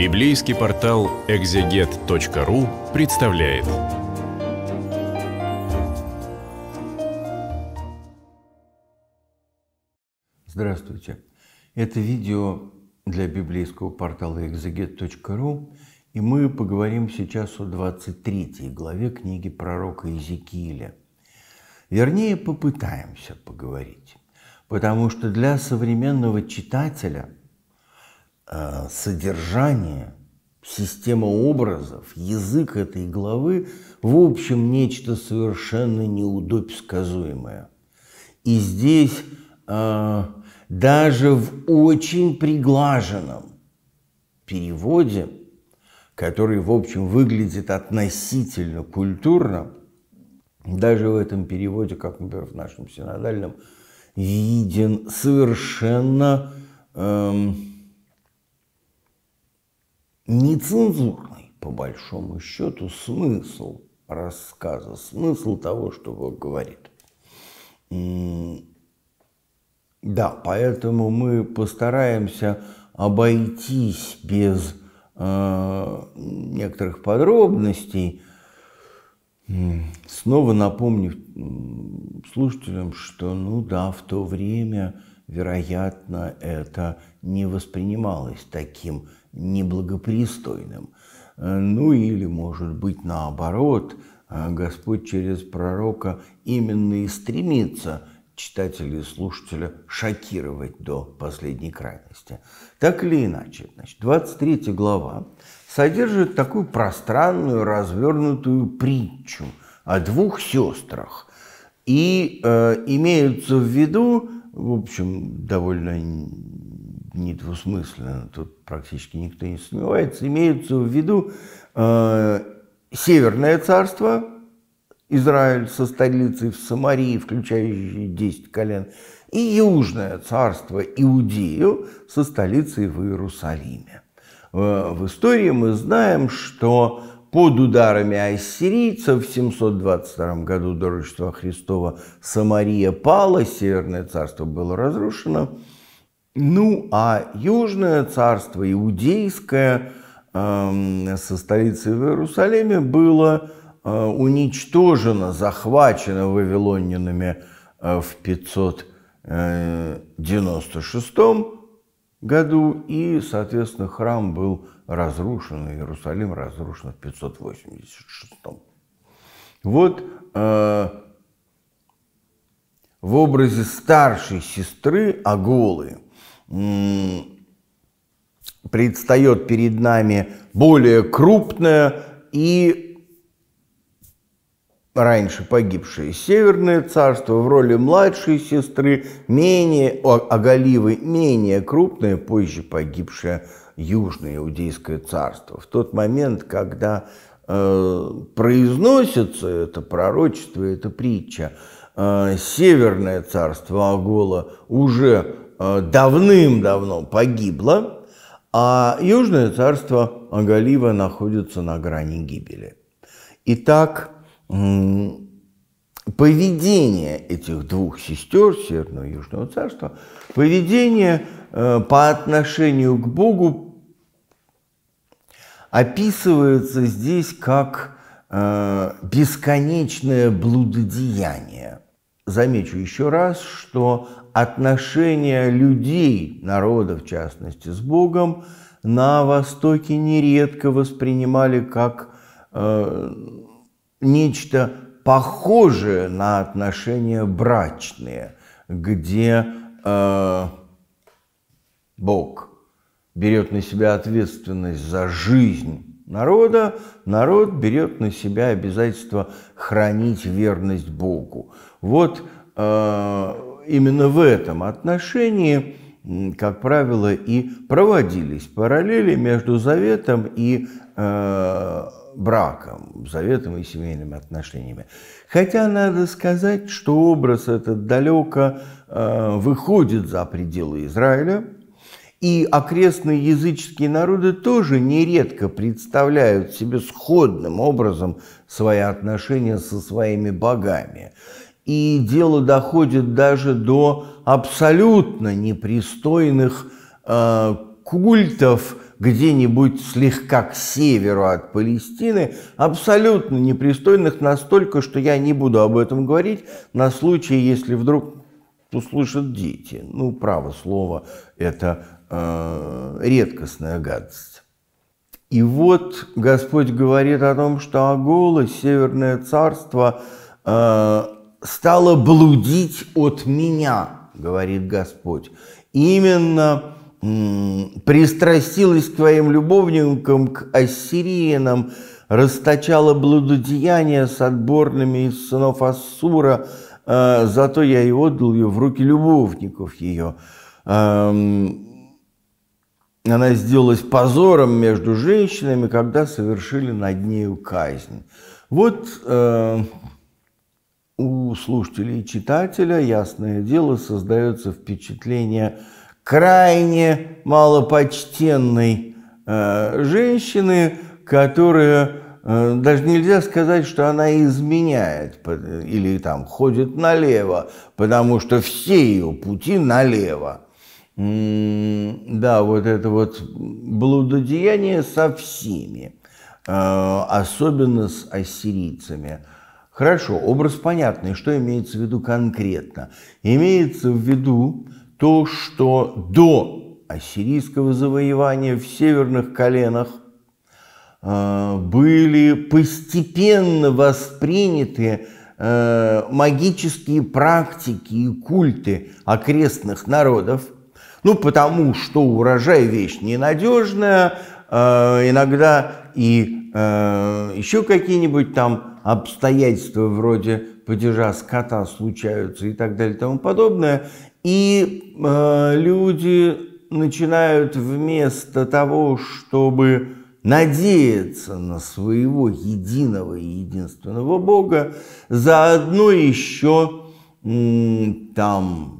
Библейский портал экзегет.ру представляет. Здравствуйте. Это видео для библейского портала экзегет.ру, и мы поговорим сейчас о 23 главе книги пророка Иезекииля. Вернее, попытаемся поговорить, потому что для современного читателя – Э, содержание, система образов, язык этой главы в общем нечто совершенно неудобсказуемое. И здесь э, даже в очень приглаженном переводе, который, в общем, выглядит относительно культурно, даже в этом переводе, как, например, в нашем синодальном, виден совершенно эм, нецензурный, по большому счету, смысл рассказа, смысл того, что Бог говорит. Да, поэтому мы постараемся обойтись без э, некоторых подробностей, снова напомнив слушателям, что ну да, в то время вероятно, это не воспринималось таким неблагопристойным. Ну или, может быть, наоборот, а, Господь через пророка именно и стремится читателя и слушателя шокировать до последней крайности. Так или иначе, значит, 23 глава содержит такую пространную, развернутую притчу о двух сестрах. И э, имеются в виду в общем, довольно недвусмысленно, тут практически никто не сомневается, имеются в виду э, Северное царство, Израиль со столицей в Самарии, включающей 10 колен, и Южное царство, Иудею, со столицей в Иерусалиме. Э, в истории мы знаем, что под ударами ассирийцев в 722 году до Рождества Христова Самария пала, Северное царство было разрушено. Ну а Южное царство, Иудейское, э, со столицей в Иерусалиме было э, уничтожено, захвачено вавилонянами э, в 596 году, и, соответственно, храм был разрушен, Иерусалим разрушен в 586. Вот э, в образе старшей сестры Аголы э, предстает перед нами более крупная и раньше погибшее Северное царство, в роли младшей сестры, менее, Агаливы, менее крупное, позже погибшее Южное Иудейское царство. В тот момент, когда э, произносится это пророчество, эта притча, э, Северное царство Агола уже э, давным-давно погибло, а Южное царство Агалива находится на грани гибели. Итак, поведение этих двух сестер Северного и Южного Царства, поведение э, по отношению к Богу описывается здесь как э, бесконечное блудодеяние. Замечу еще раз, что отношения людей, народа в частности, с Богом на Востоке нередко воспринимали как э, нечто похожее на отношения брачные, где э, Бог – берет на себя ответственность за жизнь народа, народ берет на себя обязательство хранить верность Богу. Вот э, именно в этом отношении, как правило, и проводились параллели между заветом и э, браком, заветом и семейными отношениями. Хотя надо сказать, что образ этот далеко э, выходит за пределы Израиля – и окрестные языческие народы тоже нередко представляют себе сходным образом свои отношения со своими богами. И дело доходит даже до абсолютно непристойных э, культов где-нибудь слегка к северу от Палестины, абсолютно непристойных настолько, что я не буду об этом говорить на случай, если вдруг услышат дети. Ну, право слово, это Э, редкостная гадость. И вот Господь говорит о том, что Агола, Северное Царство, э, стало блудить от меня, говорит Господь. Именно пристрастилась к твоим любовникам, к ассириянам, расточала блудодеяние с отборными из сынов Ассура, э, зато я и отдал ее в руки любовников ее она сделалась позором между женщинами, когда совершили над нею казнь. Вот э, у слушателей и читателя, ясное дело, создается впечатление крайне малопочтенной э, женщины, которая э, даже нельзя сказать, что она изменяет или там ходит налево, потому что все ее пути налево да, вот это вот блудодеяние со всеми, а, особенно с ассирийцами. Хорошо, образ понятный, что имеется в виду конкретно? Имеется в виду то, что до ассирийского завоевания в северных коленах а, были постепенно восприняты а, магические практики и культы окрестных народов – ну, потому что урожай – вещь ненадежная, э, иногда и э, еще какие-нибудь там обстоятельства вроде падежа скота случаются и так далее и тому подобное. И э, люди начинают вместо того, чтобы надеяться на своего единого и единственного Бога, заодно еще там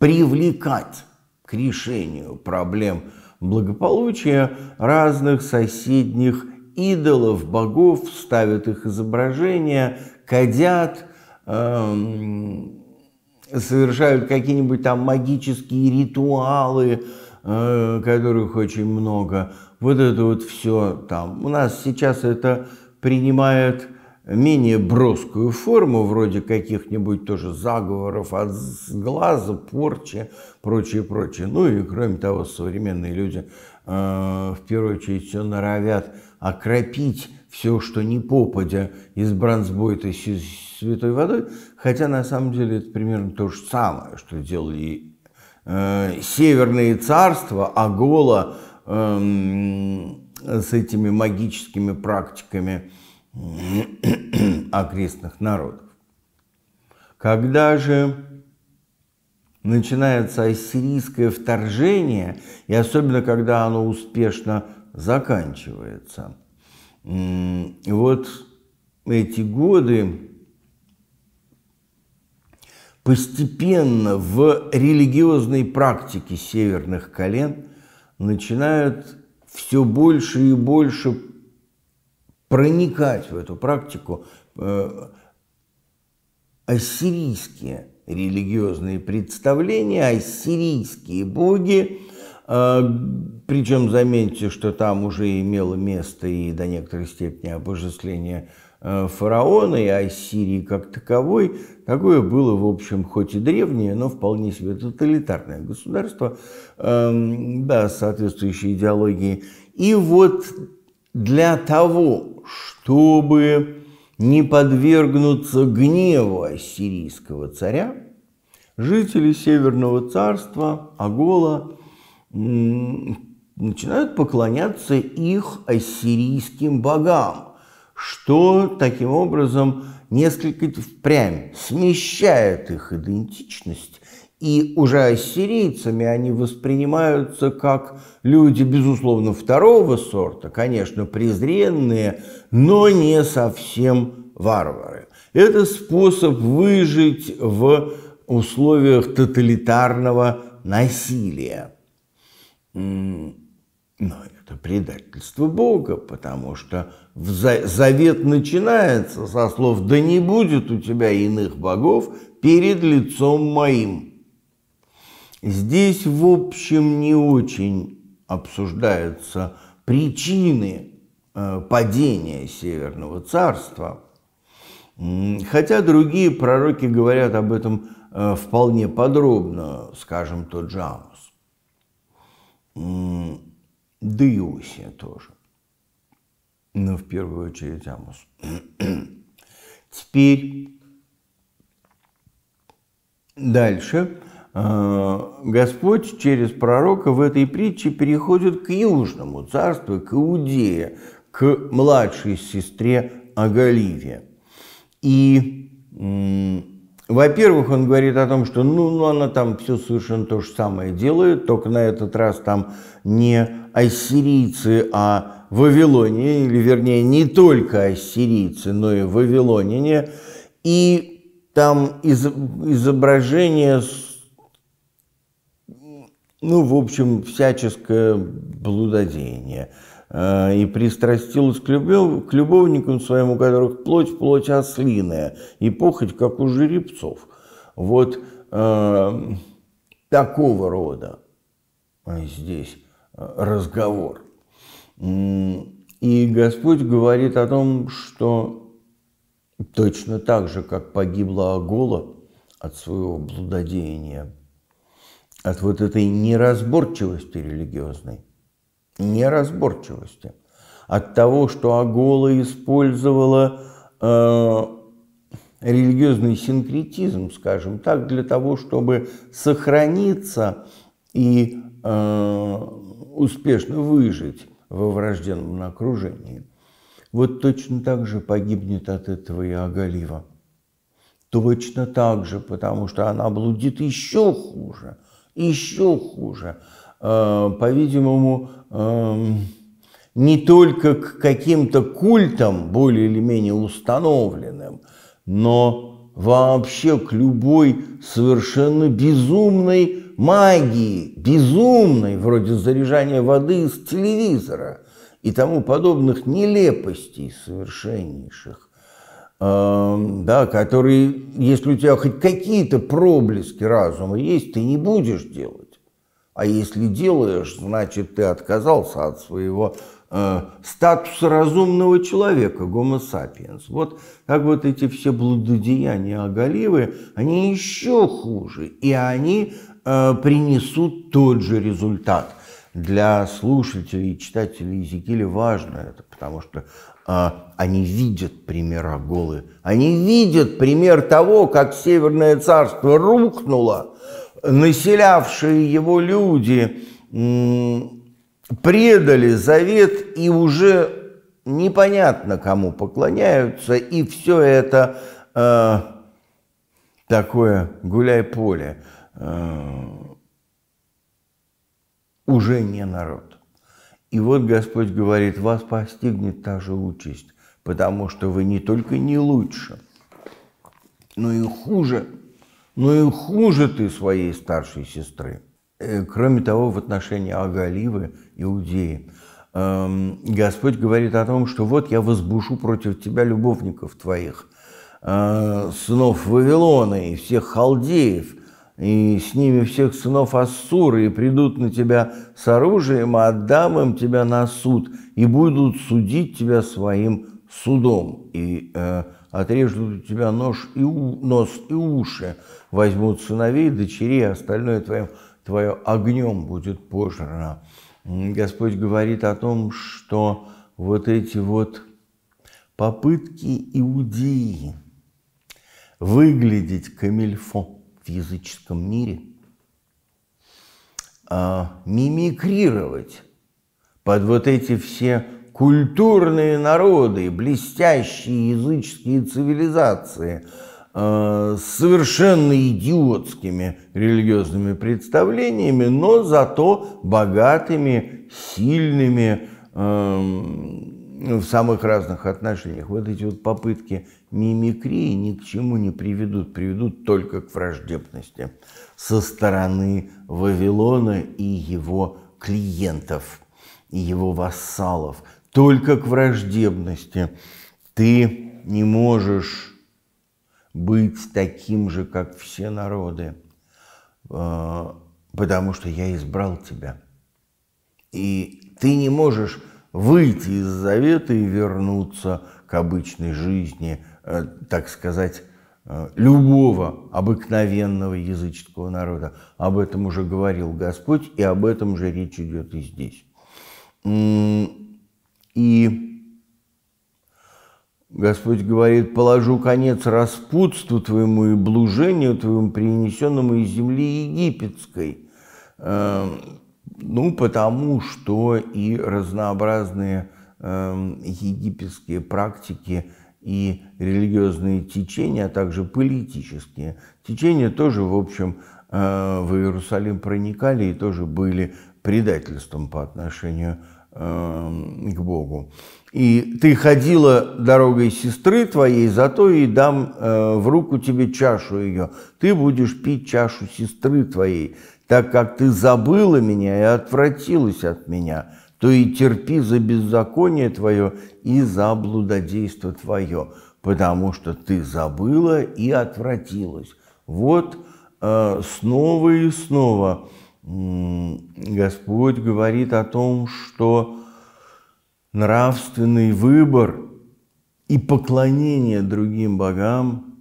привлекать к решению проблем благополучия разных соседних идолов, богов, ставят их изображения, кадят, эм, совершают какие-нибудь там магические ритуалы, э, которых очень много. Вот это вот все там. У нас сейчас это принимает менее броскую форму, вроде каких-нибудь тоже заговоров от глаза, порчи, прочее, прочее. Ну и кроме того, современные люди э, в первую очередь все норовят окропить все, что не попадя из бронзбойта с святой водой, хотя на самом деле это примерно то же самое, что делали э, северные царства, Агола э, с этими магическими практиками – окрестных народов. Когда же начинается ассирийское вторжение, и особенно когда оно успешно заканчивается, вот эти годы постепенно в религиозной практике северных колен начинают все больше и больше проникать в эту практику э, ассирийские религиозные представления, ассирийские боги, э, причем заметьте, что там уже имело место и до некоторой степени обожествление э, фараона и Ассирии как таковой. Такое было, в общем, хоть и древнее, но вполне себе тоталитарное государство, эм, да, соответствующей идеологии. И вот для того, чтобы не подвергнуться гневу ассирийского царя, жители Северного царства Агола начинают поклоняться их ассирийским богам, что таким образом несколько впрямь смещает их идентичность и уже ассирийцами они воспринимаются как люди, безусловно, второго сорта, конечно, презренные, но не совсем варвары. Это способ выжить в условиях тоталитарного насилия. Но это предательство Бога, потому что завет начинается со слов «Да не будет у тебя иных богов перед лицом моим». Здесь, в общем, не очень обсуждаются причины э, падения Северного Царства, хотя другие пророки говорят об этом э, вполне подробно, скажем, тот же Амус, да и Осия тоже, но в первую очередь Амус. Теперь дальше Э, Господь через пророка в этой притче переходит к Южному царству, к Иудее, к младшей сестре Агаливе. И, во-первых, он говорит о том, что ну, ну, она там все совершенно то же самое делает, только на этот раз там не ассирийцы, а вавилоняне, или вернее не только ассирийцы, но и вавилоняне. И там из, изображение ну, в общем, всяческое блудодение. А, и пристрастилась к, любов, к любовникам своему, у которых плоть, плоть ослиная, и похоть, как у жеребцов. Вот э, такого рода а, здесь разговор. И Господь говорит о том, что точно так же, как погибла Агола от своего блудодеяния, от вот этой неразборчивости религиозной, неразборчивости, от того, что Агола использовала э, религиозный синкретизм, скажем так, для того, чтобы сохраниться и э, успешно выжить во враждебном окружении. Вот точно так же погибнет от этого и Агалива. Точно так же, потому что она блудит еще хуже – еще хуже. Э, по-видимому, эм, не только к каким-то культам, более или менее установленным, но вообще к любой совершенно безумной магии, безумной, вроде заряжания воды из телевизора и тому подобных нелепостей совершеннейших. Эм, да, которые, если у тебя хоть какие-то проблески разума есть, ты не будешь делать. А если делаешь, значит, ты отказался от своего э, статуса разумного человека, гомо сапиенс. Вот так вот эти все блудодеяния оголивые, они еще хуже, и они э, принесут тот же результат – для слушателей и читателей Езекииля важно это, потому что а, они видят пример Аголы, они видят пример того, как Северное царство рухнуло, населявшие его люди предали завет и уже непонятно кому поклоняются, и все это э, такое гуляй-поле. Э, а, уже не народ. И вот Господь говорит, вас постигнет та же участь, потому что вы не только не лучше, но и хуже, но и хуже ты своей старшей сестры. Э, кроме того, в отношении Агаливы, Иудеи, эм, Господь говорит о том, что вот я возбужу против тебя любовников твоих, э, сынов Вавилона и всех халдеев – и с ними всех сынов Ассуры, и придут на тебя с оружием, а отдам им тебя на суд, и будут судить тебя своим судом, и э, отрежут у тебя нож и у, нос и уши, возьмут сыновей, дочерей, остальное твое, твое огнем будет пожрано. Господь говорит о том, что вот эти вот попытки иудеи выглядеть камильфо – в языческом мире, а, мимикрировать под вот эти все культурные народы, блестящие языческие цивилизации а, с совершенно идиотскими религиозными представлениями, но зато богатыми, сильными эм, в самых разных отношениях. Вот эти вот попытки мимикрии ни к чему не приведут, приведут только к враждебности со стороны Вавилона и его клиентов, и его вассалов, только к враждебности. Ты не можешь быть таким же, как все народы, э, потому что я избрал тебя. И ты не можешь выйти из завета и вернуться к обычной жизни – Э, так сказать, э, любого обыкновенного языческого народа. Об этом уже говорил Господь, и об этом же речь идет и здесь. И Господь говорит, положу конец распутству твоему и блужению твоему, принесенному из земли египетской. Э, ну, потому что и разнообразные эм, египетские практики – и религиозные течения, а также политические течения тоже, в общем, э, в Иерусалим проникали и тоже были предательством по отношению эм, к Богу. И ты ходила дорогой сестры твоей, зато и дам э, в руку тебе чашу ее. Ты будешь пить чашу сестры твоей, так как ты забыла меня и отвратилась от меня то и терпи за беззаконие твое и за блудодейство твое, потому что ты забыла и отвратилась. Вот э, снова и снова Господь говорит о том, что нравственный выбор и поклонение другим богам,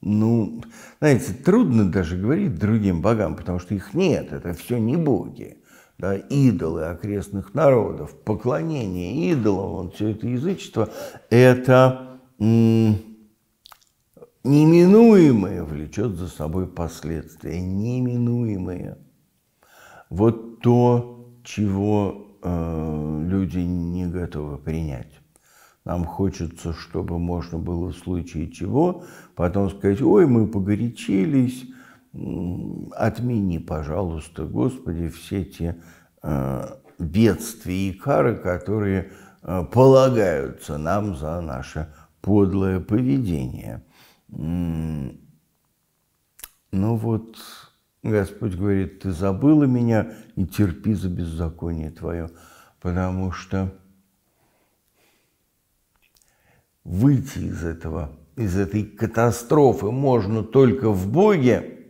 ну, знаете, трудно даже говорить другим богам, потому что их нет, это все не боги да, идолы окрестных народов, поклонение идолам, вот все это язычество, это неминуемое влечет за собой последствия, неминуемые. Вот то, чего э, люди не готовы принять. Нам хочется, чтобы можно было в случае чего потом сказать, ой, мы погорячились, отмени, пожалуйста, Господи, все те э, бедствия и кары, которые э, полагаются нам за наше подлое поведение. Ну вот, Господь говорит, ты забыла меня и терпи за беззаконие твое, потому что выйти из этого, из этой катастрофы можно только в Боге,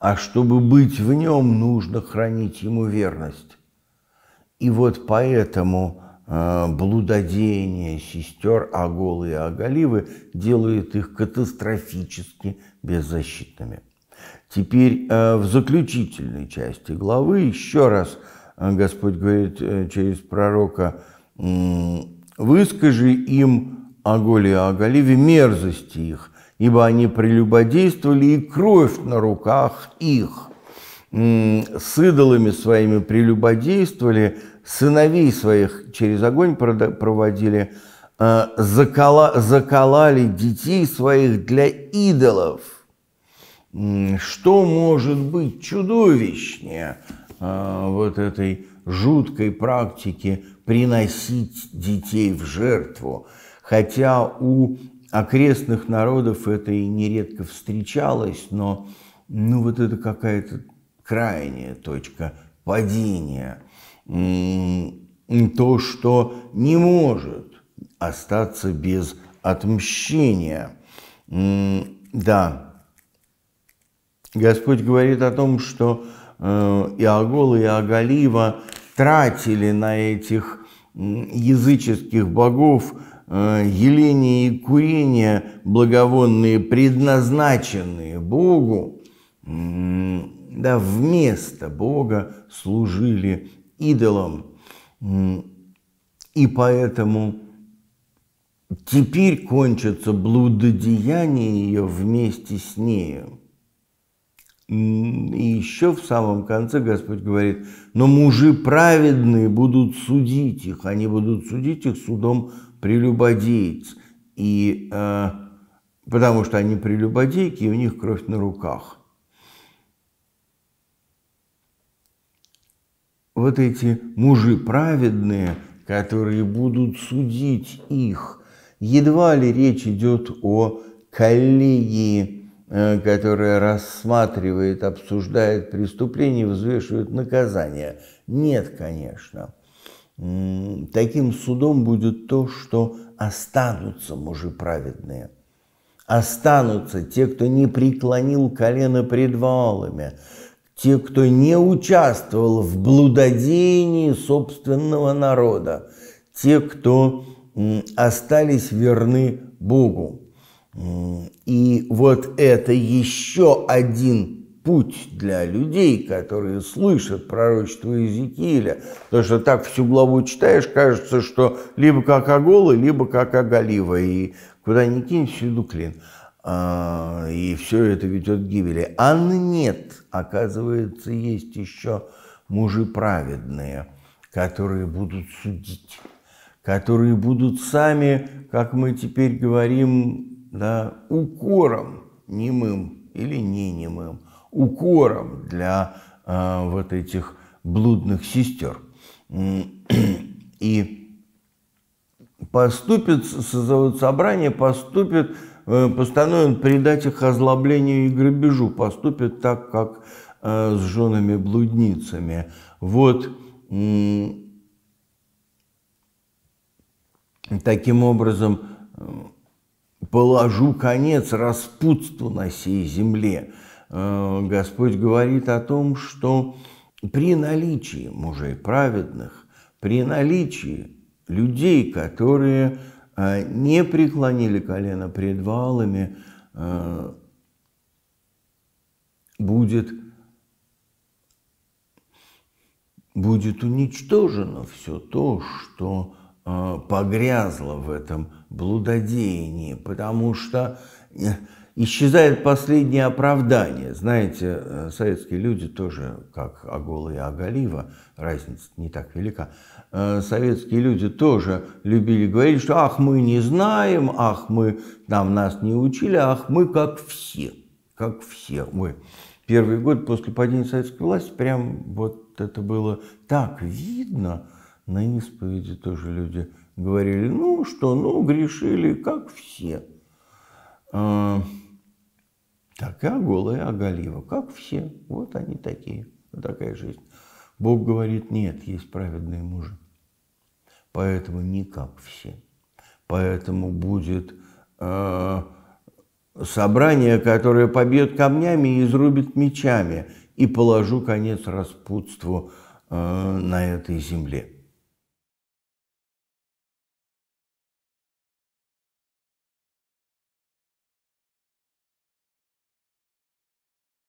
а чтобы быть в нем, нужно хранить ему верность. И вот поэтому э, сестер Аголы и Агаливы делает их катастрофически беззащитными. Теперь э, в заключительной части главы еще раз э, Господь говорит э, через пророка, «Выскажи им, Аголе и Агаливе, мерзости их, ибо они прелюбодействовали, и кровь на руках их. С идолами своими прелюбодействовали, сыновей своих через огонь проводили, э, закола, заколали детей своих для идолов. Что может быть чудовищнее э, вот этой жуткой практики приносить детей в жертву? Хотя у окрестных народов это и нередко встречалось, но ну, вот это какая-то крайняя точка падения. То, что не может остаться без отмщения. Да, Господь говорит о том, что Иогола э, и Агалива тратили на этих языческих богов – Э, еление и курение благовонные, предназначенные Богу, да, вместо Бога служили идолам. И поэтому теперь кончатся блудодеяния ее вместе с нею. И еще в самом конце Господь говорит, но мужи праведные будут судить их, они будут судить их судом прелюбодеец, и, э, потому что они прелюбодейки, и у них кровь на руках. Вот эти мужи праведные, которые будут судить их, едва ли речь идет о коллегии, э, которая рассматривает, обсуждает преступление, взвешивает наказание. Нет, конечно таким судом будет то, что останутся мужи праведные. Останутся те, кто не преклонил колено пред валами, те, кто не участвовал в блудодеянии собственного народа, те, кто остались верны Богу. И вот это еще один путь для людей, которые слышат пророчество Иезекииля. Потому что так всю главу читаешь, кажется, что либо как оголы, либо как оголива. И куда ни кинь, всюду клин. А, и все это ведет к гибели. А нет, оказывается, есть еще мужи праведные, которые будут судить, которые будут сами, как мы теперь говорим, да, укором немым или не немым укором для э, вот этих блудных сестер. И поступит, созовут собрание, поступит, э, постановит предать их озлоблению и грабежу, поступит так, как э, с женами-блудницами. Вот э, таким образом э, положу конец распутству на сей земле – Э, Господь говорит о том, что при наличии мужей праведных, при наличии людей, которые э, не преклонили колено пред валами, э, будет, будет уничтожено все то, что погрязло в этом блудодеянии, потому что исчезает последнее оправдание. Знаете, э, советские люди тоже, как Агола и Агалива, разница не так велика, э, советские люди тоже любили говорить, что «ах, мы не знаем», «ах, мы там нас не учили», «ах, мы как все», как все мы. Первый год после падения советской власти прям вот это было так видно, на исповеди тоже люди говорили, ну что, ну грешили, как все. Э, Такая голая оголива, как все. Вот они такие, такая жизнь. Бог говорит, нет, есть праведные мужи. Поэтому не как все. Поэтому будет э, собрание, которое побьет камнями и изрубит мечами, и положу конец распутству э, на этой земле.